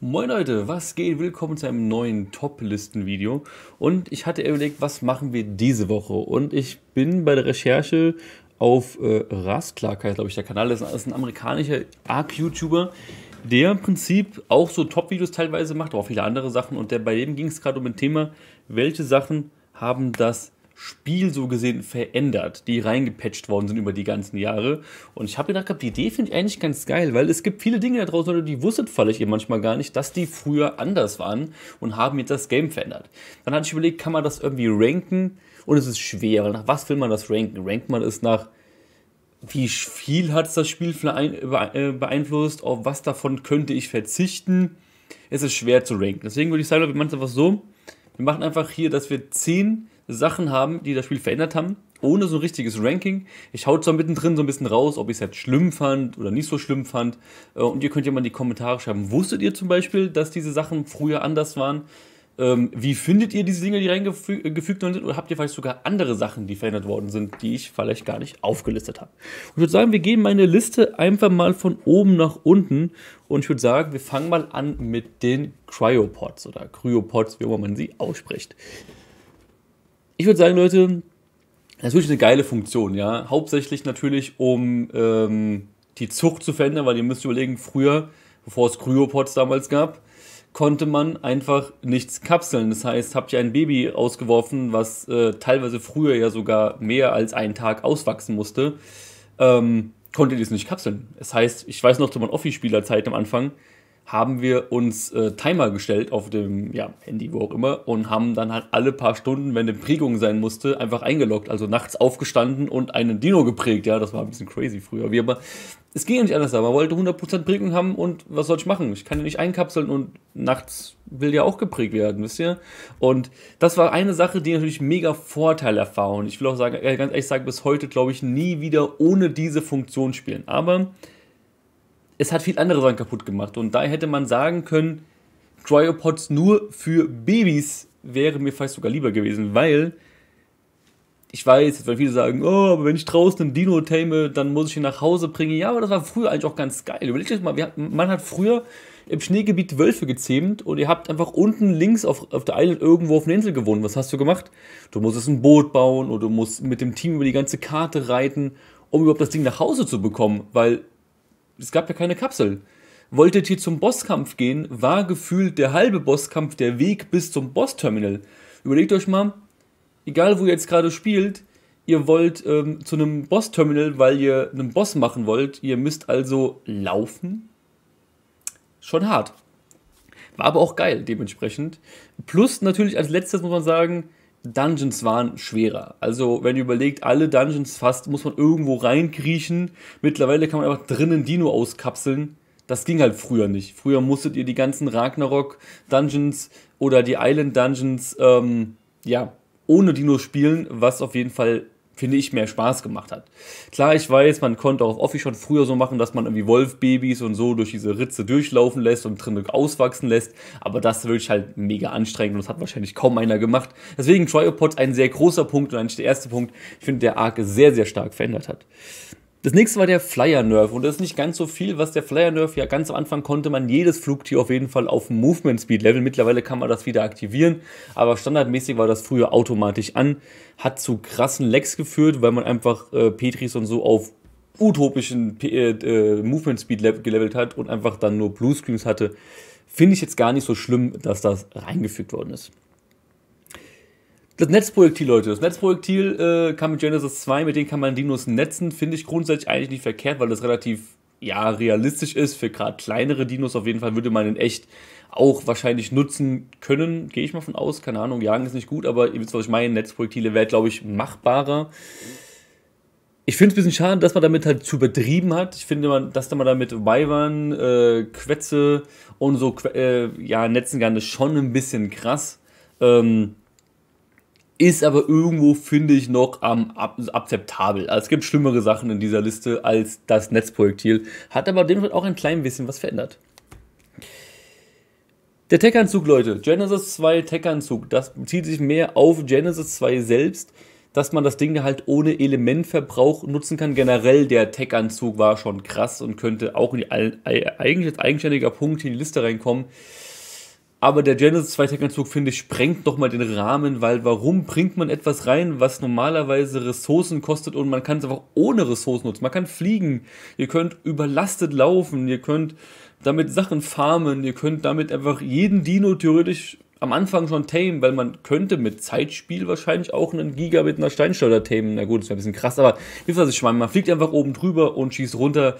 Moin Leute, was geht? Willkommen zu einem neuen Top-Listen-Video. Und ich hatte überlegt, was machen wir diese Woche? Und ich bin bei der Recherche auf äh, Rasklarkeit, glaube ich, der Kanal. Das ist ein amerikanischer ARC-YouTuber, der im Prinzip auch so Top-Videos teilweise macht, aber auch viele andere Sachen. Und der, bei dem ging es gerade um ein Thema, welche Sachen haben das Spiel so gesehen verändert, die reingepatcht worden sind über die ganzen Jahre. Und ich habe gedacht, die Idee finde ich eigentlich ganz geil, weil es gibt viele Dinge da draußen, die wusstet vielleicht ihr manchmal gar nicht, dass die früher anders waren und haben jetzt das Game verändert. Dann hatte ich überlegt, kann man das irgendwie ranken? Und es ist schwer, weil nach was will man das ranken? Rankt man es nach wie viel hat es das Spiel äh, beeinflusst, auf was davon könnte ich verzichten. Es ist schwer zu ranken. Deswegen würde ich sagen, wir machen es einfach so. Wir machen einfach hier, dass wir 10 Sachen haben, die das Spiel verändert haben, ohne so ein richtiges Ranking. Ich hau zwar mittendrin so ein bisschen raus, ob ich es jetzt halt schlimm fand oder nicht so schlimm fand. Äh, und ihr könnt ja mal in die Kommentare schreiben, wusstet ihr zum Beispiel, dass diese Sachen früher anders waren? Ähm, wie findet ihr diese Dinge, die reingefügt worden sind? Oder habt ihr vielleicht sogar andere Sachen, die verändert worden sind, die ich vielleicht gar nicht aufgelistet habe? ich würde sagen, wir gehen meine Liste einfach mal von oben nach unten. Und ich würde sagen, wir fangen mal an mit den Cryopods oder Cryopods, wie immer man sie ausspricht ich würde sagen, Leute, das ist wirklich eine geile Funktion, ja. Hauptsächlich natürlich, um ähm, die Zucht zu verändern, weil ihr müsst überlegen, früher, bevor es Kryopods damals gab, konnte man einfach nichts kapseln. Das heißt, habt ihr ein Baby ausgeworfen, was äh, teilweise früher ja sogar mehr als einen Tag auswachsen musste, ähm, konntet ihr es nicht kapseln. Das heißt, ich weiß noch zu meinen Offi-Spielerzeit am Anfang, haben wir uns äh, Timer gestellt auf dem ja, Handy, wo auch immer, und haben dann halt alle paar Stunden, wenn eine Prägung sein musste, einfach eingeloggt. Also nachts aufgestanden und einen Dino geprägt. Ja, das war ein bisschen crazy früher. Wir, aber es ging ja nicht anders. Man wollte 100% Prägung haben und was soll ich machen? Ich kann ja nicht einkapseln und nachts will ja auch geprägt werden, wisst ihr? Und das war eine Sache, die natürlich mega Vorteil erfahren. Ich will auch sagen, äh, ganz ehrlich sagen, bis heute glaube ich nie wieder ohne diese Funktion spielen. Aber es hat viel andere Sachen kaputt gemacht. Und da hätte man sagen können, Cryopods nur für Babys wäre mir vielleicht sogar lieber gewesen, weil ich weiß, jetzt werden viele sagen, oh, aber wenn ich draußen einen Dino tame, dann muss ich ihn nach Hause bringen. Ja, aber das war früher eigentlich auch ganz geil. Überlegt euch mal, hatten, man hat früher im Schneegebiet Wölfe gezähmt und ihr habt einfach unten links auf, auf der Island irgendwo auf einer Insel gewohnt. Was hast du gemacht? Du musstest ein Boot bauen oder du musst mit dem Team über die ganze Karte reiten, um überhaupt das Ding nach Hause zu bekommen, weil es gab ja keine Kapsel. Wolltet ihr zum Bosskampf gehen, war gefühlt der halbe Bosskampf der Weg bis zum Boss-Terminal. Überlegt euch mal, egal wo ihr jetzt gerade spielt, ihr wollt ähm, zu einem Boss-Terminal, weil ihr einen Boss machen wollt. Ihr müsst also laufen. Schon hart. War aber auch geil dementsprechend. Plus natürlich als letztes muss man sagen, Dungeons waren schwerer. Also, wenn ihr überlegt, alle Dungeons fast muss man irgendwo reinkriechen. Mittlerweile kann man einfach drinnen Dino auskapseln. Das ging halt früher nicht. Früher musstet ihr die ganzen Ragnarok-Dungeons oder die Island-Dungeons, ähm, ja, ohne Dino spielen, was auf jeden Fall finde ich, mehr Spaß gemacht hat. Klar, ich weiß, man konnte auch Offi schon früher so machen, dass man irgendwie Wolfbabys und so durch diese Ritze durchlaufen lässt und drin auswachsen lässt, aber das würde ich halt mega anstrengend und das hat wahrscheinlich kaum einer gemacht. Deswegen Triopods ein sehr großer Punkt und eigentlich der erste Punkt, ich finde, der Arc sehr, sehr stark verändert hat. Das nächste war der Flyer Nerf und das ist nicht ganz so viel, was der Flyer Nerf ja ganz am Anfang konnte man jedes Flugtier auf jeden Fall auf Movement Speed Level. Mittlerweile kann man das wieder aktivieren, aber standardmäßig war das früher automatisch an. Hat zu krassen Lecks geführt, weil man einfach äh, Petris und so auf utopischen äh, äh, Movement Speed gelevelt hat und einfach dann nur Bluescreens hatte. Finde ich jetzt gar nicht so schlimm, dass das reingefügt worden ist. Das Netzprojektil, Leute. Das Netzprojektil äh, kam mit Genesis 2, mit dem kann man Dinos netzen. Finde ich grundsätzlich eigentlich nicht verkehrt, weil das relativ ja, realistisch ist. Für gerade kleinere Dinos auf jeden Fall würde man den echt auch wahrscheinlich nutzen können. Gehe ich mal von aus. Keine Ahnung, jagen ist nicht gut, aber ihr wisst, was ich meine. Netzprojektile wäre, glaube ich, machbarer. Ich finde es ein bisschen schade, dass man damit halt zu übertrieben hat. Ich finde, man, dass man damit Weibern, äh, Quetze und so äh, ja, Netzen kann, ist schon ein bisschen krass. Ähm, ist aber irgendwo, finde ich, noch am ähm, akzeptabel. Also es gibt schlimmere Sachen in dieser Liste als das Netzprojektil, hat aber dementsprechend auch ein klein bisschen was verändert. Der Tech-Anzug, Leute, Genesis 2 Tech-Anzug, das bezieht sich mehr auf Genesis 2 selbst, dass man das Ding halt ohne Elementverbrauch nutzen kann. Generell der Tech-Anzug war schon krass und könnte auch in die, eigentlich als eigenständiger Punkt in die Liste reinkommen. Aber der Genesis 2 Tech-Anzug, finde ich, sprengt nochmal den Rahmen, weil warum bringt man etwas rein, was normalerweise Ressourcen kostet und man kann es einfach ohne Ressourcen nutzen. Man kann fliegen, ihr könnt überlastet laufen, ihr könnt damit Sachen farmen, ihr könnt damit einfach jeden Dino theoretisch am Anfang schon tamen, weil man könnte mit Zeitspiel wahrscheinlich auch einen Gigabit mit einer Steinschleuder tamen. Na gut, das wäre ein bisschen krass, aber wie wisst, was ich meine. Man fliegt einfach oben drüber und schießt runter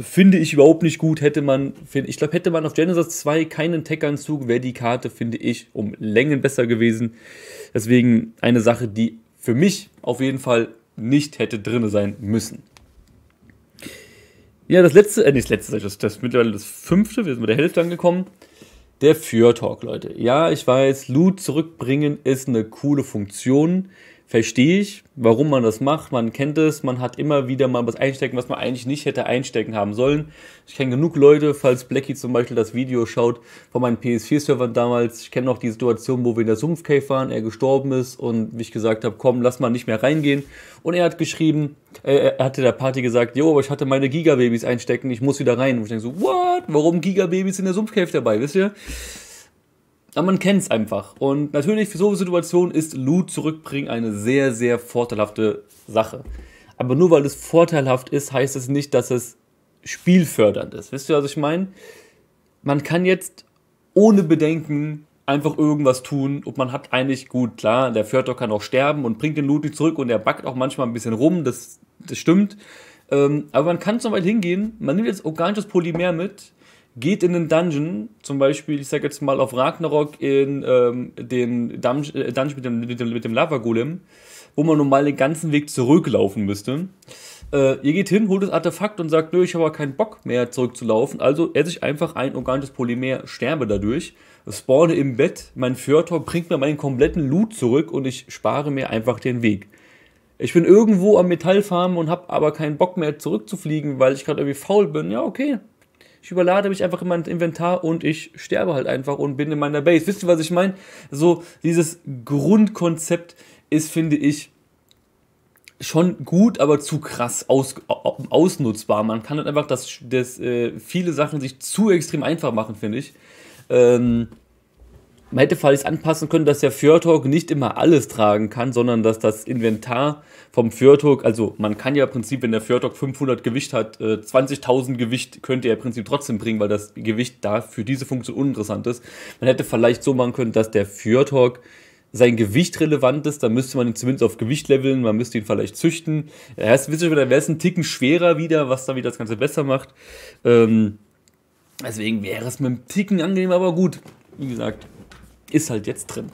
finde ich überhaupt nicht gut. Hätte man, ich glaube, hätte man auf Genesis 2 keinen Tech-Anzug, wäre die Karte, finde ich, um Längen besser gewesen. Deswegen eine Sache, die für mich auf jeden Fall nicht hätte drin sein müssen. Ja, das letzte, äh, nicht das letzte, das, das mittlerweile das fünfte, wir sind bei der Hälfte angekommen. Der für Leute. Ja, ich weiß, Loot zurückbringen ist eine coole Funktion verstehe ich, warum man das macht. Man kennt es, man hat immer wieder mal was einstecken, was man eigentlich nicht hätte einstecken haben sollen. Ich kenne genug Leute, falls Blackie zum Beispiel das Video schaut von meinen PS4-Servern damals. Ich kenne noch die Situation, wo wir in der Sumpfcave waren, er gestorben ist und ich gesagt habe, komm, lass mal nicht mehr reingehen. Und er hat geschrieben, äh, er hatte der Party gesagt, jo, aber ich hatte meine Gigababys einstecken, ich muss wieder rein. Und ich denke so, what? Warum Gigababys in der Sumpfcave dabei, wisst ihr? Aber man kennt es einfach. Und natürlich für so eine Situation ist Loot zurückbringen eine sehr, sehr vorteilhafte Sache. Aber nur weil es vorteilhaft ist, heißt es nicht, dass es spielfördernd ist. Wisst ihr, was ich meine? Man kann jetzt ohne Bedenken einfach irgendwas tun und man hat eigentlich gut, klar, der Förder kann auch sterben und bringt den Loot nicht zurück und er backt auch manchmal ein bisschen rum, das, das stimmt. Ähm, aber man kann zum weit hingehen, man nimmt jetzt organisches Polymer mit, geht in den Dungeon, zum Beispiel, ich sag jetzt mal auf Ragnarok in ähm, den Dun äh, Dungeon mit dem, mit dem, mit dem Lava-Golem, wo man normal den ganzen Weg zurücklaufen müsste. Äh, ihr geht hin, holt das Artefakt und sagt, nö, ich habe aber keinen Bock mehr zurückzulaufen. Also esse ich einfach ein organisches Polymer, sterbe dadurch, spawne im Bett, mein Fjörtor bringt mir meinen kompletten Loot zurück und ich spare mir einfach den Weg. Ich bin irgendwo am Metallfarmen und habe aber keinen Bock mehr zurückzufliegen, weil ich gerade irgendwie faul bin. Ja, okay, ich überlade mich einfach in mein Inventar und ich sterbe halt einfach und bin in meiner Base. Wisst ihr, was ich meine? So, dieses Grundkonzept ist, finde ich, schon gut, aber zu krass aus, ausnutzbar. Man kann halt einfach, dass das, äh, viele Sachen sich zu extrem einfach machen, finde ich. Ähm, man hätte vielleicht anpassen können, dass der Fjordhawk nicht immer alles tragen kann, sondern dass das Inventar vom Fjordhawk, also man kann ja im Prinzip, wenn der Fjordhawk 500 Gewicht hat, 20.000 äh, Gewicht könnte er im Prinzip trotzdem bringen, weil das Gewicht da für diese Funktion uninteressant ist. Man hätte vielleicht so machen können, dass der Fjordhawk sein Gewicht relevant ist, dann müsste man ihn zumindest auf Gewicht leveln, man müsste ihn vielleicht züchten. Er ist, wäre es ein Ticken schwerer wieder, was dann wieder das Ganze besser macht. Ähm, deswegen wäre es mit einem Ticken angenehm, aber gut, wie gesagt, ist halt jetzt drin.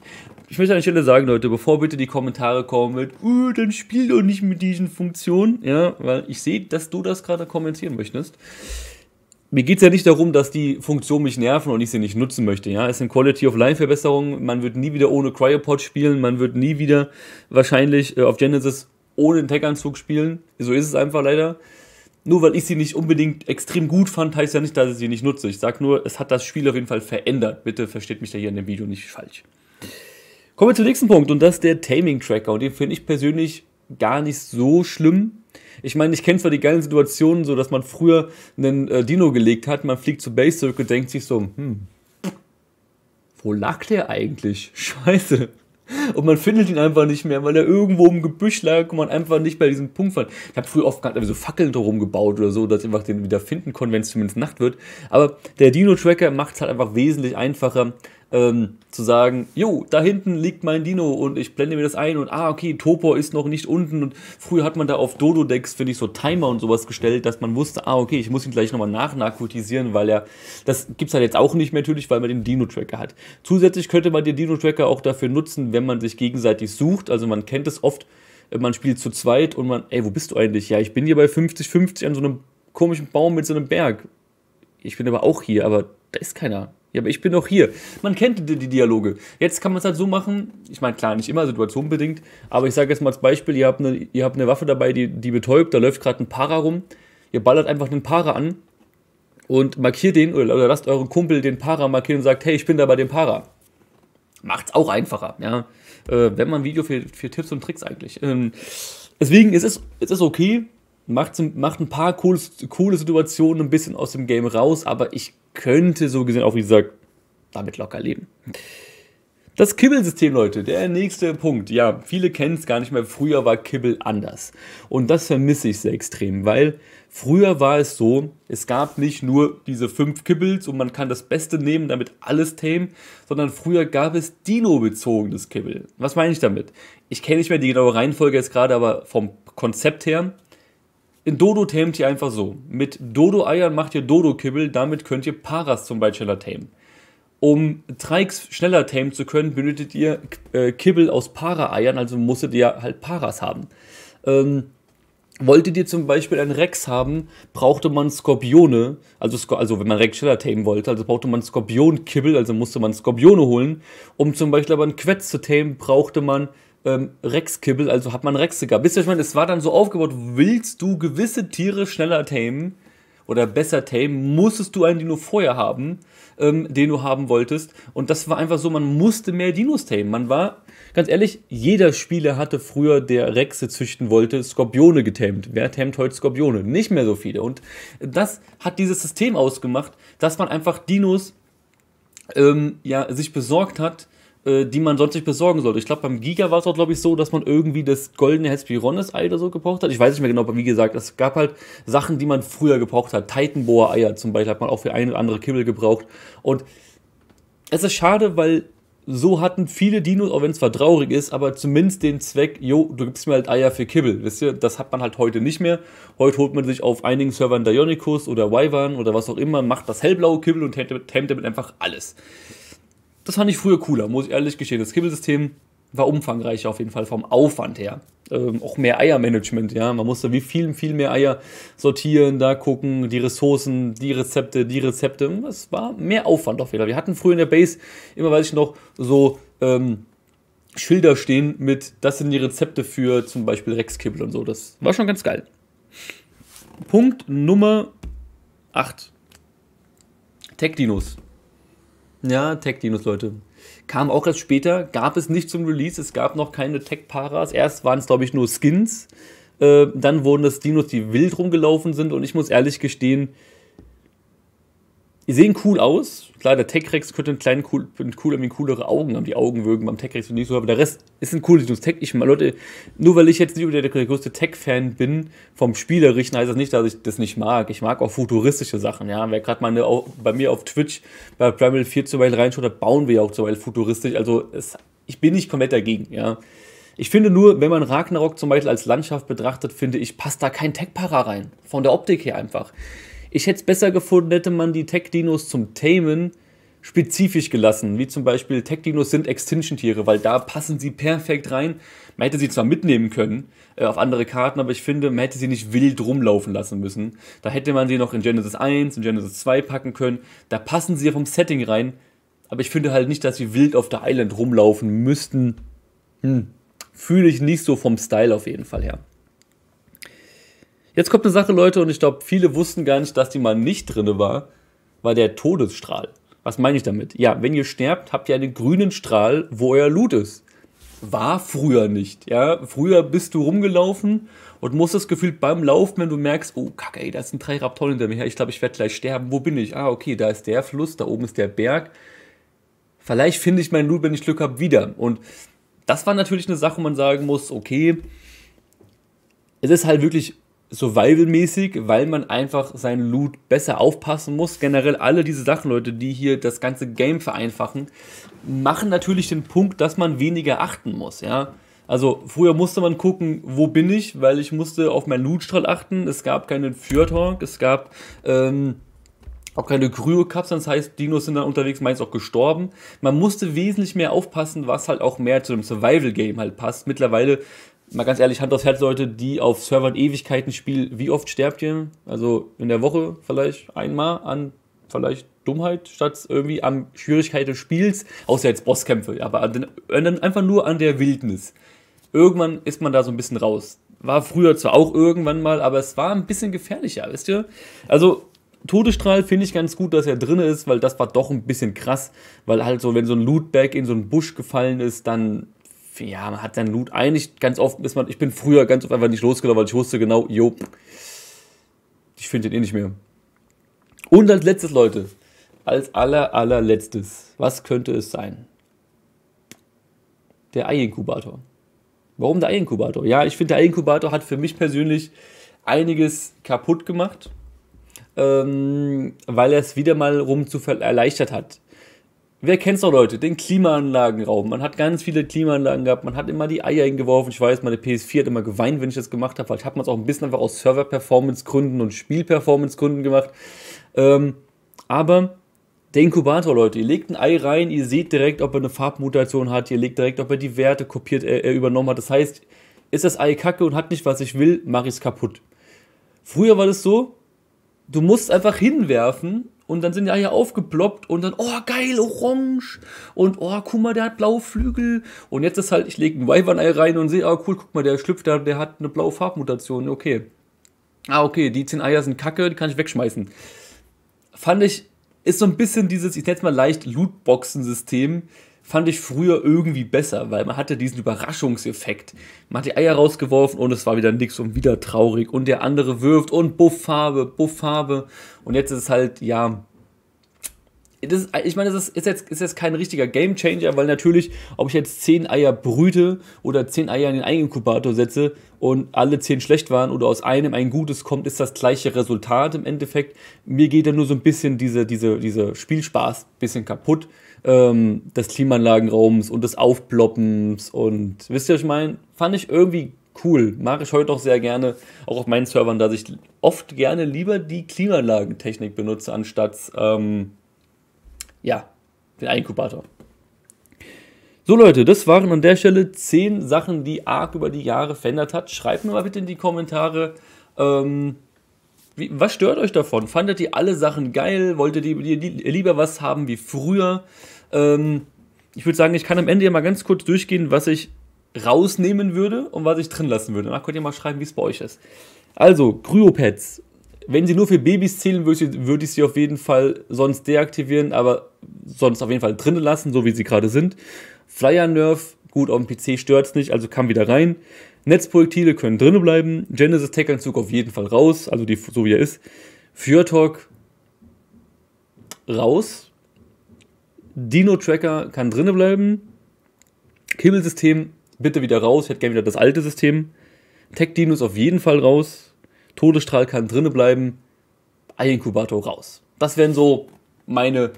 Ich möchte an der Stelle sagen, Leute, bevor bitte die Kommentare kommen mit, oh, dann spiel doch nicht mit diesen Funktionen, ja, weil ich sehe, dass du das gerade kommentieren möchtest. Mir geht es ja nicht darum, dass die Funktionen mich nerven und ich sie nicht nutzen möchte. Ja, es sind Quality of Line Verbesserungen. Man wird nie wieder ohne Cryopod spielen. Man wird nie wieder wahrscheinlich äh, auf Genesis ohne den Tech-Anzug spielen. So ist es einfach leider nur weil ich sie nicht unbedingt extrem gut fand, heißt ja nicht, dass ich sie nicht nutze. Ich sage nur, es hat das Spiel auf jeden Fall verändert. Bitte versteht mich da hier in dem Video nicht falsch. Kommen wir zum nächsten Punkt und das ist der Taming Tracker. Und den finde ich persönlich gar nicht so schlimm. Ich meine, ich kenne zwar die geilen Situationen, so dass man früher einen äh, Dino gelegt hat, man fliegt zu Base Circle, denkt sich so, hm, wo lag der eigentlich? Scheiße. Und man findet ihn einfach nicht mehr, weil er irgendwo im Gebüsch lag und man einfach nicht bei diesem Punkt fand. Ich habe früher oft gerade so Fackeln drum gebaut oder so, dass ich einfach den wieder finden konnte, wenn es zumindest Nacht wird. Aber der Dino-Tracker macht es halt einfach wesentlich einfacher, ähm, zu sagen, jo, da hinten liegt mein Dino und ich blende mir das ein und ah, okay, Topor ist noch nicht unten und früher hat man da auf Dododecks, finde ich, so Timer und sowas gestellt, dass man wusste, ah, okay, ich muss ihn gleich nochmal nachnarkotisieren, weil er, das gibt es halt jetzt auch nicht mehr natürlich, weil man den Dino-Tracker hat. Zusätzlich könnte man den Dino-Tracker auch dafür nutzen, wenn man sich gegenseitig sucht, also man kennt es oft, äh, man spielt zu zweit und man, ey, wo bist du eigentlich? Ja, ich bin hier bei 50-50 an so einem komischen Baum mit so einem Berg. Ich bin aber auch hier, aber da ist keiner. Ja, aber ich bin doch hier. Man kennt die, die Dialoge. Jetzt kann man es halt so machen, ich meine, klar, nicht immer situationbedingt, aber ich sage jetzt mal als Beispiel, ihr habt eine, ihr habt eine Waffe dabei, die, die betäubt, da läuft gerade ein Para rum, ihr ballert einfach einen Para an und markiert den oder, oder lasst euren Kumpel den Para markieren und sagt, hey, ich bin da bei dem Para. Macht's auch einfacher, ja. Äh, wenn man ein Video für, für Tipps und Tricks eigentlich. Ähm, deswegen ist es ist okay, macht, macht ein paar coole, coole Situationen ein bisschen aus dem Game raus, aber ich könnte so gesehen auch, wie gesagt, damit locker leben. Das Kibbelsystem, Leute, der nächste Punkt. Ja, viele kennen es gar nicht mehr. Früher war Kibbel anders. Und das vermisse ich sehr extrem, weil früher war es so, es gab nicht nur diese fünf Kibbels und man kann das Beste nehmen, damit alles tame, sondern früher gab es Dino-bezogenes Kibbel. Was meine ich damit? Ich kenne nicht mehr die genaue Reihenfolge jetzt gerade, aber vom Konzept her in Dodo tämt ihr einfach so. Mit Dodo-Eiern macht ihr Dodo-Kibbel, damit könnt ihr Paras zum Beispiel schneller tamen. Um Trikes schneller tamen zu können, benötigt ihr äh, Kibbel aus Para-Eiern, also musstet ihr halt Paras haben. Ähm, Wolltet ihr zum Beispiel einen Rex haben, brauchte man Skorpione, also, also wenn man Rex schneller tamen wollte, also brauchte man Skorpion-Kibbel, also musste man Skorpione holen. Um zum Beispiel aber einen Quetz zu tamen, brauchte man ähm, Rexkibbel, also hat man Rexe gehabt. Wisst ihr, ich meine, es war dann so aufgebaut, willst du gewisse Tiere schneller tamen oder besser tamen, musstest du einen Dino vorher haben, ähm, den du haben wolltest. Und das war einfach so, man musste mehr Dinos tamen. Man war, ganz ehrlich, jeder Spieler hatte früher, der Rexe züchten wollte, Skorpione getamt. Wer tamt heute Skorpione? Nicht mehr so viele. Und das hat dieses System ausgemacht, dass man einfach Dinos ähm, ja, sich besorgt hat, äh, die man sonst nicht besorgen sollte. Ich glaube, beim Giga war es auch, glaube ich, so, dass man irgendwie das goldene hespironis ei oder so gebraucht hat. Ich weiß nicht mehr genau, aber wie gesagt, es gab halt Sachen, die man früher gebraucht hat. Titanbohr-Eier zum Beispiel hat man auch für ein oder andere Kibbel gebraucht. Und es ist schade, weil so hatten viele Dinos, auch wenn es zwar traurig ist, aber zumindest den Zweck, jo, du gibst mir halt Eier für Kibbel, wisst ihr, das hat man halt heute nicht mehr. Heute holt man sich auf einigen Servern Dionicus oder Wyvern oder was auch immer, macht das hellblaue Kibbel und hemmt damit einfach alles. Das fand ich früher cooler, muss ich ehrlich gestehen. Das Kibbelsystem war umfangreicher auf jeden Fall vom Aufwand her. Ähm, auch mehr Eiermanagement, ja. Man musste wie viel, viel mehr Eier sortieren, da gucken, die Ressourcen, die Rezepte, die Rezepte. Es war mehr Aufwand auf jeden Fall. Wir hatten früher in der Base immer, weiß ich noch, so ähm, Schilder stehen mit, das sind die Rezepte für zum Beispiel Rexkibbel und so. Das war schon ganz geil. Punkt Nummer 8. Tech-Dinos. Ja, Tech-Dinos, Leute. Kam auch erst später, gab es nicht zum Release, es gab noch keine Tech-Paras. Erst waren es, glaube ich, nur Skins. Äh, dann wurden das Dinos, die wild rumgelaufen sind. Und ich muss ehrlich gestehen, die sehen cool aus. Klar, der Tech-Rex könnte einen kleinen, cool, cool, irgendwie coolere Augen haben. Die Augen Augenwögen beim Tech-Rex nicht so, aber der Rest ist ein cooles Tech. Ich meine, Leute, nur weil ich jetzt nicht der, der größte Tech-Fan bin, vom Spielerischen heißt das nicht, dass ich das nicht mag. Ich mag auch futuristische Sachen, ja. Wer gerade mal bei mir auf Twitch bei Primal 4 zuweilen reinschaut, da bauen wir ja auch zuweilen futuristisch. Also, es, ich bin nicht komplett dagegen, ja. Ich finde nur, wenn man Ragnarok zum Beispiel als Landschaft betrachtet, finde ich, passt da kein Tech-Para rein. Von der Optik her einfach. Ich hätte es besser gefunden, hätte man die Tech-Dinos zum Tamen spezifisch gelassen, wie zum Beispiel Tech-Dinos sind Extinction-Tiere, weil da passen sie perfekt rein. Man hätte sie zwar mitnehmen können äh, auf andere Karten, aber ich finde, man hätte sie nicht wild rumlaufen lassen müssen. Da hätte man sie noch in Genesis 1 in Genesis 2 packen können. Da passen sie ja vom Setting rein, aber ich finde halt nicht, dass sie wild auf der Island rumlaufen müssten. Hm. Fühle ich nicht so vom Style auf jeden Fall her. Jetzt kommt eine Sache, Leute, und ich glaube, viele wussten gar nicht, dass die mal nicht drin war, war der Todesstrahl. Was meine ich damit? Ja, wenn ihr sterbt, habt ihr einen grünen Strahl, wo euer Loot ist. War früher nicht, ja. Früher bist du rumgelaufen und musst das Gefühl beim Laufen, wenn du merkst, oh kacke, ey, da sind drei Raptoren hinter mir, her, ich glaube, ich werde gleich sterben, wo bin ich? Ah, okay, da ist der Fluss, da oben ist der Berg. Vielleicht finde ich mein Loot, wenn ich Glück habe, wieder. Und das war natürlich eine Sache, wo man sagen muss, okay, es ist halt wirklich Survival-mäßig, weil man einfach seinen Loot besser aufpassen muss. Generell alle diese Sachen, Leute, die hier das ganze Game vereinfachen, machen natürlich den Punkt, dass man weniger achten muss, ja. Also früher musste man gucken, wo bin ich, weil ich musste auf meinen Lootstrahl achten. Es gab keinen Fjordhawk, es gab ähm, auch keine Kryo-Cups, das heißt, Dinos sind dann unterwegs meist auch gestorben. Man musste wesentlich mehr aufpassen, was halt auch mehr zu dem Survival-Game halt passt. Mittlerweile mal ganz ehrlich, Hand aufs Herz, Leute, die auf Servern Ewigkeiten spielen, wie oft sterbt ihr? Also in der Woche vielleicht einmal an vielleicht Dummheit statt irgendwie an Schwierigkeit des Spiels, außer jetzt Bosskämpfe, aber an den, einfach nur an der Wildnis. Irgendwann ist man da so ein bisschen raus. War früher zwar auch irgendwann mal, aber es war ein bisschen gefährlicher, wisst ihr? Also Todesstrahl finde ich ganz gut, dass er drin ist, weil das war doch ein bisschen krass, weil halt so, wenn so ein Lootbag in so einen Busch gefallen ist, dann ja, man hat seinen Loot eigentlich ganz oft, ist man, ich bin früher ganz oft einfach nicht losgelaufen, weil ich wusste genau, jo, ich finde den eh nicht mehr. Und als letztes, Leute, als aller, allerletztes, was könnte es sein? Der Ei-Inkubator. Warum der Ei-Inkubator? Ja, ich finde, der Ei-Inkubator hat für mich persönlich einiges kaputt gemacht, ähm, weil er es wieder mal rum zu erleichtert hat. Wer kennt's doch, Leute? Den Klimaanlagenraum. Man hat ganz viele Klimaanlagen gehabt. Man hat immer die Eier hingeworfen. Ich weiß, meine PS4 hat immer geweint, wenn ich das gemacht habe, Vielleicht halt hat man es auch ein bisschen einfach aus Server-Performance-Gründen und Spiel-Performance-Gründen gemacht. Ähm, aber der Inkubator, Leute, ihr legt ein Ei rein, ihr seht direkt, ob er eine Farbmutation hat, ihr legt direkt, ob er die Werte kopiert, äh, übernommen hat. Das heißt, ist das Ei kacke und hat nicht, was ich will, mach es kaputt. Früher war das so, du musst einfach hinwerfen und dann sind die hier aufgeploppt und dann, oh geil, orange. Und oh, guck mal, der hat blaue Flügel. Und jetzt ist halt, ich lege ein Weibernei rein und sehe, ah cool, guck mal, der schlüpft, der, der hat eine blaue Farbmutation. Okay. Ah, okay, die 10 Eier sind kacke, die kann ich wegschmeißen. Fand ich, ist so ein bisschen dieses, ich nenne es mal leicht Lootboxen-System fand ich früher irgendwie besser, weil man hatte diesen Überraschungseffekt. Man hat die Eier rausgeworfen und es war wieder nix und wieder traurig und der andere wirft und Bufffarbe, Bufffarbe und jetzt ist es halt, ja, das, ich meine, das ist jetzt, ist jetzt kein richtiger Gamechanger, weil natürlich, ob ich jetzt zehn Eier brüte oder zehn Eier in den Eigenkubator setze und alle zehn schlecht waren oder aus einem ein gutes kommt, ist das gleiche Resultat im Endeffekt. Mir geht dann nur so ein bisschen dieser diese, diese Spielspaß ein bisschen kaputt ähm, des Klimaanlagenraums und des Aufploppens und wisst ihr, was ich meine? Fand ich irgendwie cool. Mache ich heute auch sehr gerne, auch auf meinen Servern, dass ich oft gerne lieber die Klimaanlagentechnik benutze, anstatt. Ähm, ja, den Einkubator. So Leute, das waren an der Stelle 10 Sachen, die ARC über die Jahre verändert hat. Schreibt mir mal bitte in die Kommentare, ähm, wie, was stört euch davon? Fandet ihr alle Sachen geil? Wolltet ihr lieber was haben wie früher? Ähm, ich würde sagen, ich kann am Ende ja mal ganz kurz durchgehen, was ich rausnehmen würde und was ich drin lassen würde. Danach könnt ihr mal schreiben, wie es bei euch ist. Also, Kryopads. Wenn sie nur für Babys zählen, würde ich, würd ich sie auf jeden Fall sonst deaktivieren, aber sonst auf jeden Fall drin lassen, so wie sie gerade sind. Flyer Nerf, gut, auf dem PC stört es nicht, also kann wieder rein. Netzprojektile können drinnen bleiben. Genesis Tech-Anzug auf jeden Fall raus, also die, so wie er ist. Fjordhawk raus. Dino Tracker kann drinnen bleiben. kimmel bitte wieder raus. Ich hätte gerne wieder das alte System. Tech Dinos auf jeden Fall raus. Todesstrahl kann drinnen bleiben. Eye Inkubator raus. Das wären so meine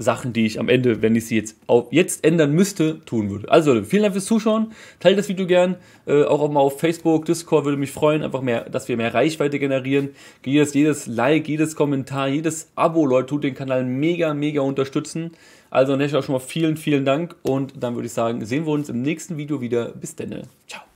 Sachen, die ich am Ende, wenn ich sie jetzt jetzt ändern müsste, tun würde. Also vielen Dank fürs Zuschauen. Teilt das Video gern. Äh, auch, auch mal auf Facebook, Discord würde mich freuen, einfach mehr, dass wir mehr Reichweite generieren. Jedes, jedes Like, jedes Kommentar, jedes Abo, Leute, tut den Kanal mega, mega unterstützen. Also an der Stelle auch schon mal vielen, vielen Dank und dann würde ich sagen, sehen wir uns im nächsten Video wieder. Bis dann. Ciao.